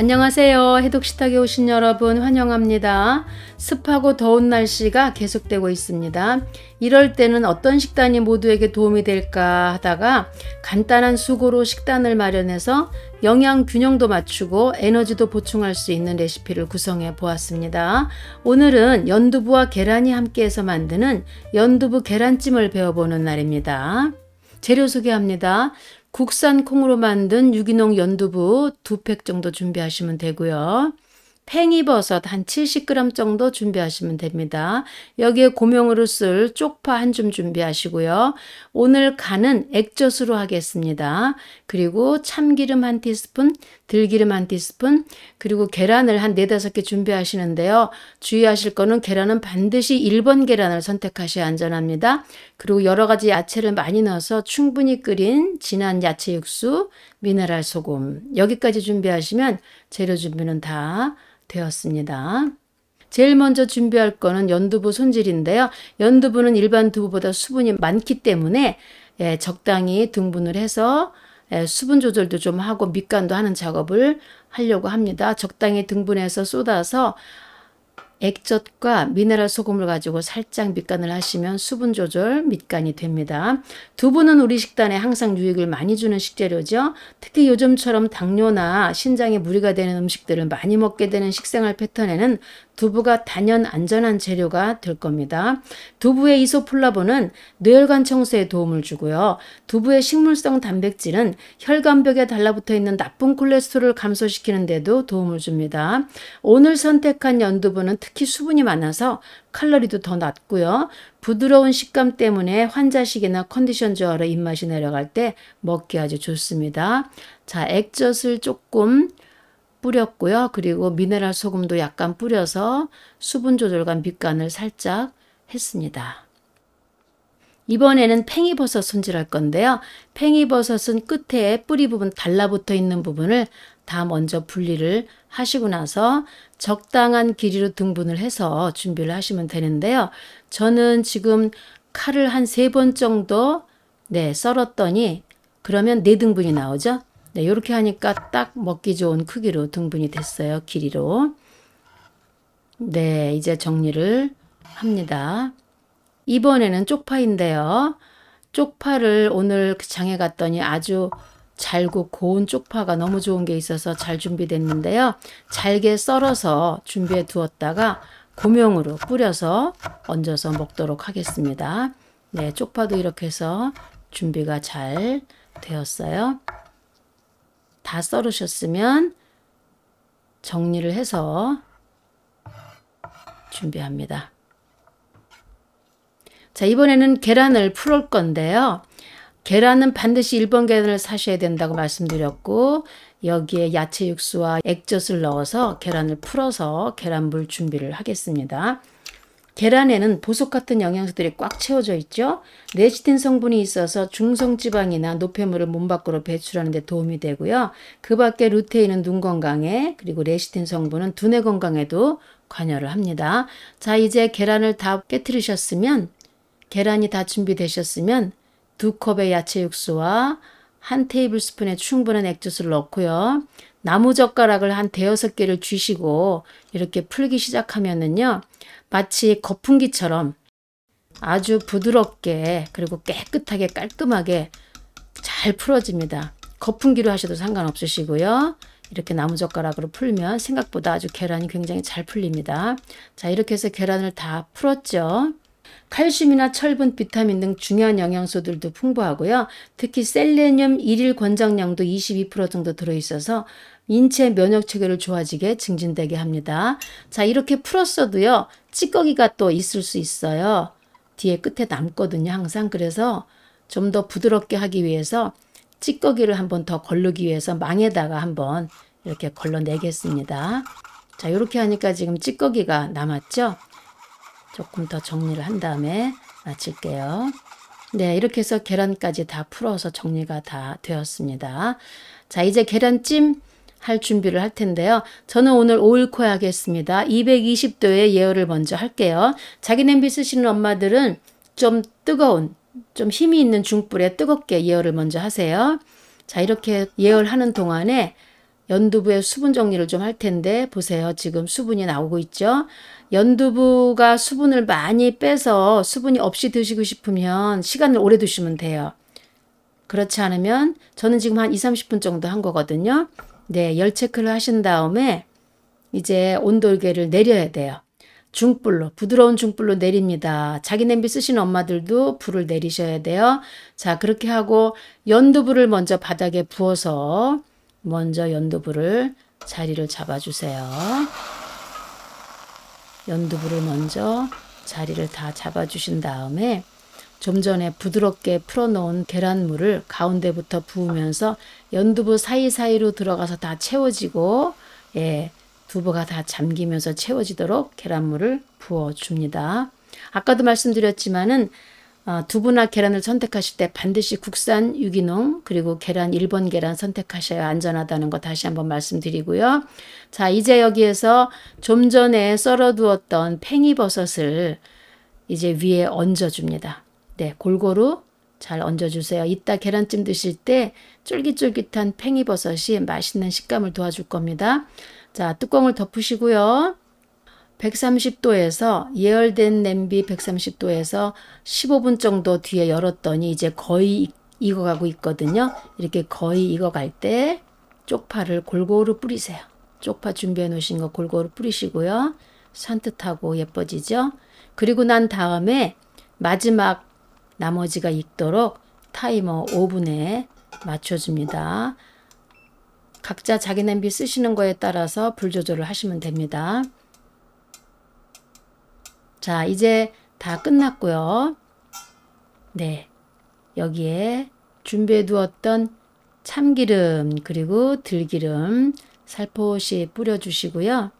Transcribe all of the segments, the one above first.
안녕하세요. 해독식탁에 오신 여러분 환영합니다. 습하고 더운 날씨가 계속되고 있습니다. 이럴 때는 어떤 식단이 모두에게 도움이 될까 하다가 간단한 수고로 식단을 마련해서 영양 균형도 맞추고 에너지도 보충할 수 있는 레시피를 구성해 보았습니다. 오늘은 연두부와 계란이 함께해서 만드는 연두부 계란찜을 배워보는 날입니다. 재료 소개합니다. 국산 콩으로 만든 유기농 연두부 두 팩 정도 준비하시면 되고요. 팽이버섯 한 70g 정도 준비하시면 됩니다. 여기에 고명으로 쓸 쪽파 한 줌 준비하시고요. 오늘 간은 액젓으로 하겠습니다. 그리고 참기름 한 티스푼, 들기름 한 티스푼, 그리고 계란을 한 4, 5개 준비하시는데요. 주의하실 거는 계란은 반드시 1번 계란을 선택하셔야 안전합니다. 그리고 여러 가지 야채를 많이 넣어서 충분히 끓인 진한 야채 육수, 미네랄 소금 여기까지 준비하시면 재료 준비는 다 되었습니다. 제일 먼저 준비할 거는 연두부 손질인데요. 연두부는 일반 두부보다 수분이 많기 때문에 예, 적당히 등분을 해서 예, 수분 조절도 좀 하고 밑간도 하는 작업을 하려고 합니다. 적당히 등분해서 쏟아서 액젓과 미네랄 소금을 가지고 살짝 밑간을 하시면 수분 조절 밑간이 됩니다. 두부는 우리 식단에 항상 유익을 많이 주는 식재료죠. 특히 요즘처럼 당뇨나 신장에 무리가 되는 음식들을 많이 먹게 되는 식생활 패턴에는 두부가 단연 안전한 재료가 될 겁니다. 두부의 이소플라본은 뇌혈관 청소에 도움을 주고요. 두부의 식물성 단백질은 혈관벽에 달라붙어 있는 나쁜 콜레스테롤을 감소시키는 데도 도움을 줍니다. 오늘 선택한 연두부는 특히 수분이 많아서 칼로리도 더 낮고요. 부드러운 식감 때문에 환자식이나 컨디션 저하로 입맛이 내려갈 때 먹기 아주 좋습니다. 자, 액젓을 조금 뿌렸고요. 그리고 미네랄 소금도 약간 뿌려서 수분 조절과 밑간을 살짝 했습니다. 이번에는 팽이버섯 손질할 건데요. 팽이버섯은 끝에 뿌리 부분 달라붙어 있는 부분을 다 먼저 분리를 하시고 나서 적당한 길이로 등분을 해서 준비를 하시면 되는데요. 저는 지금 칼을 한 세 번 정도 네 썰었더니 그러면 네 등분이 나오죠. 네, 이렇게 하니까 딱 먹기 좋은 크기로 등분이 됐어요. 길이로. 네, 이제 정리를 합니다. 이번에는 쪽파인데요. 쪽파를 오늘 그 장에 갔더니 아주 잘고 고운 쪽파가 너무 좋은 게 있어서 잘 준비됐는데요. 잘게 썰어서 준비해 두었다가 고명으로 뿌려서 얹어서 먹도록 하겠습니다. 네, 쪽파도 이렇게 해서 준비가 잘 되었어요. 다 썰으셨으면 정리를 해서 준비합니다. 자, 이번에는 계란을 풀을 건데요. 계란은 반드시 1번 계란을 사셔야 된다고 말씀드렸고 여기에 야채 육수와 액젓을 넣어서 계란을 풀어서 계란물 준비를 하겠습니다. 계란에는 보석 같은 영양소들이 꽉 채워져 있죠. 레시틴 성분이 있어서 중성 지방이나 노폐물을 몸 밖으로 배출하는 데 도움이 되고요. 그 밖에 루테인은 눈 건강에 그리고 레시틴 성분은 두뇌 건강에도 관여를 합니다. 자 이제 계란을 다 깨뜨리셨으면 계란이 다 준비되셨으면 두 컵의 야채 육수와 한 테이블스푼의 충분한 액젓을 넣고요. 나무젓가락을 한 대여섯 개를 쥐시고 이렇게 풀기 시작하면은요. 마치 거품기처럼 아주 부드럽게 그리고 깨끗하게 깔끔하게 잘 풀어집니다. 거품기로 하셔도 상관없으시고요. 이렇게 나무젓가락으로 풀면 생각보다 아주 계란이 굉장히 잘 풀립니다. 자 이렇게 해서 계란을 다 풀었죠. 칼슘이나 철분, 비타민 등 중요한 영양소들도 풍부하고요. 특히 셀레늄 일일 권장량도 22% 정도 들어있어서 인체 면역 체계를 좋아지게 증진되게 합니다. 자 이렇게 풀었어도요. 찌꺼기가 또 있을 수 있어요. 뒤에 끝에 남거든요. 항상 그래서 좀 더 부드럽게 하기 위해서 찌꺼기를 한번 더 걸르기 위해서 망에다가 한번 이렇게 걸러내겠습니다. 자 이렇게 하니까 지금 찌꺼기가 남았죠. 조금 더 정리를 한 다음에 마칠게요. 네, 이렇게 해서 계란까지 다 풀어서 정리가 다 되었습니다. 자, 이제 계란찜 할 준비를 할 텐데요. 저는 오늘 오일코 하겠습니다. 220도의 예열을 먼저 할게요. 자기 냄비 쓰시는 엄마들은 좀 뜨거운, 좀 힘이 있는 중불에 뜨겁게 예열을 먼저 하세요. 자, 이렇게 예열하는 동안에 연두부의 수분 정리를 좀 할 텐데 보세요. 지금 수분이 나오고 있죠. 연두부가 수분을 많이 빼서 수분이 없이 드시고 싶으면 시간을 오래 두시면 돼요. 그렇지 않으면 저는 지금 한 2, 30분 정도 한 거거든요. 네, 열 체크를 하신 다음에 이제 온돌계를 내려야 돼요. 중불로 부드러운 중불로 내립니다. 자기 냄비 쓰신 엄마들도 불을 내리셔야 돼요. 자 그렇게 하고 연두불을 먼저 바닥에 부어서 먼저 연두불을 자리를 잡아주세요. 연두불을 먼저 자리를 다 잡아주신 다음에 좀 전에 부드럽게 풀어놓은 계란물을 가운데부터 부으면서 연두부 사이사이로 들어가서 다 채워지고 예, 두부가 다 잠기면서 채워지도록 계란물을 부어줍니다. 아까도 말씀드렸지만은 어, 두부나 계란을 선택하실 때 반드시 국산 유기농 그리고 계란 1번 계란 선택하셔야 안전하다는 거 다시 한번 말씀드리고요. 자 이제 여기에서 좀 전에 썰어두었던 팽이버섯을 이제 위에 얹어줍니다. 때 네, 골고루 잘 얹어주세요. 이따 계란찜 드실 때 쫄깃쫄깃한 팽이버섯이 맛있는 식감을 도와줄 겁니다. 자, 뚜껑을 덮으시고요. 130도에서 예열된 냄비 130도에서 15분 정도 뒤에 열었더니 이제 거의 익어가고 있거든요. 이렇게 거의 익어갈 때 쪽파를 골고루 뿌리세요. 쪽파 준비해 놓으신 거 골고루 뿌리시고요. 산뜻하고 예뻐지죠? 그리고 난 다음에 마지막 나머지가 익도록 타이머 5분에 맞춰줍니다. 각자 자기 냄비 쓰시는 거에 따라서 불 조절을 하시면 됩니다. 자 이제 다 끝났고요. 네 여기에 준비해 두었던 참기름 그리고 들기름 살포시 뿌려주시고요.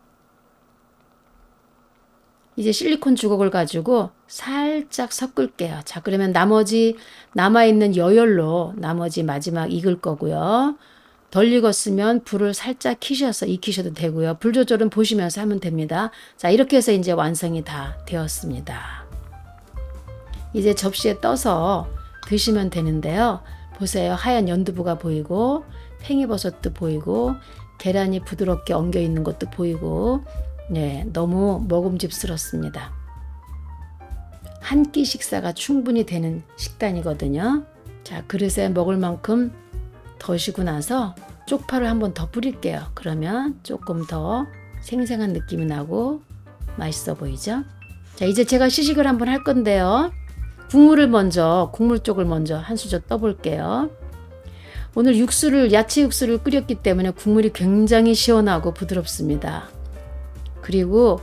이제 실리콘 주걱을 가지고 살짝 섞을게요. 자, 그러면 나머지 남아있는 여열로 나머지 마지막 익을 거고요. 덜 익었으면 불을 살짝 키셔서 익히셔도 되고요. 불 조절은 보시면서 하면 됩니다. 자, 이렇게 해서 이제 완성이 다 되었습니다. 이제 접시에 떠서 드시면 되는데요. 보세요. 하얀 연두부가 보이고 팽이버섯도 보이고 계란이 부드럽게 엉겨 있는 것도 보이고 네, 너무 먹음직스럽습니다. 한 끼 식사가 충분히 되는 식단이거든요. 자, 그릇에 먹을 만큼 더시고 나서 쪽파를 한번 더 뿌릴게요. 그러면 조금 더 생생한 느낌이 나고 맛있어 보이죠? 자, 이제 제가 시식을 한번 할 건데요. 국물을 먼저, 국물 쪽을 먼저 한 수저 떠볼게요. 오늘 육수를, 야채 육수를 끓였기 때문에 국물이 굉장히 시원하고 부드럽습니다. 그리고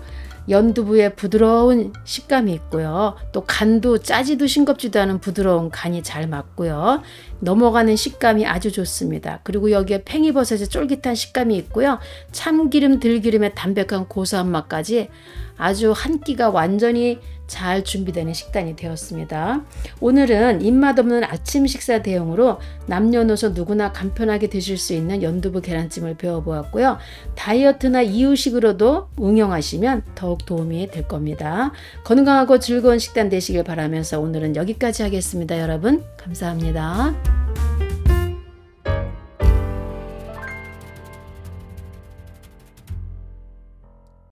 연두부의 부드러운 식감이 있고요. 또 간도 짜지도 싱겁지도 않은 부드러운 간이 잘 맞고요. 넘어가는 식감이 아주 좋습니다. 그리고 여기에 팽이버섯의 쫄깃한 식감이 있고요. 참기름, 들기름의 담백한 고소한 맛까지 아주 한 끼가 완전히 잘 준비되는 식단이 되었습니다. 오늘은 입맛 없는 아침 식사 대용으로 남녀노소 누구나 간편하게 드실 수 있는 연두부 계란찜을 배워보았고요. 다이어트나 이유식으로도 응용하시면 더욱 도움이 될 겁니다. 건강하고 즐거운 식단 되시길 바라면서 오늘은 여기까지 하겠습니다. 여러분 감사합니다.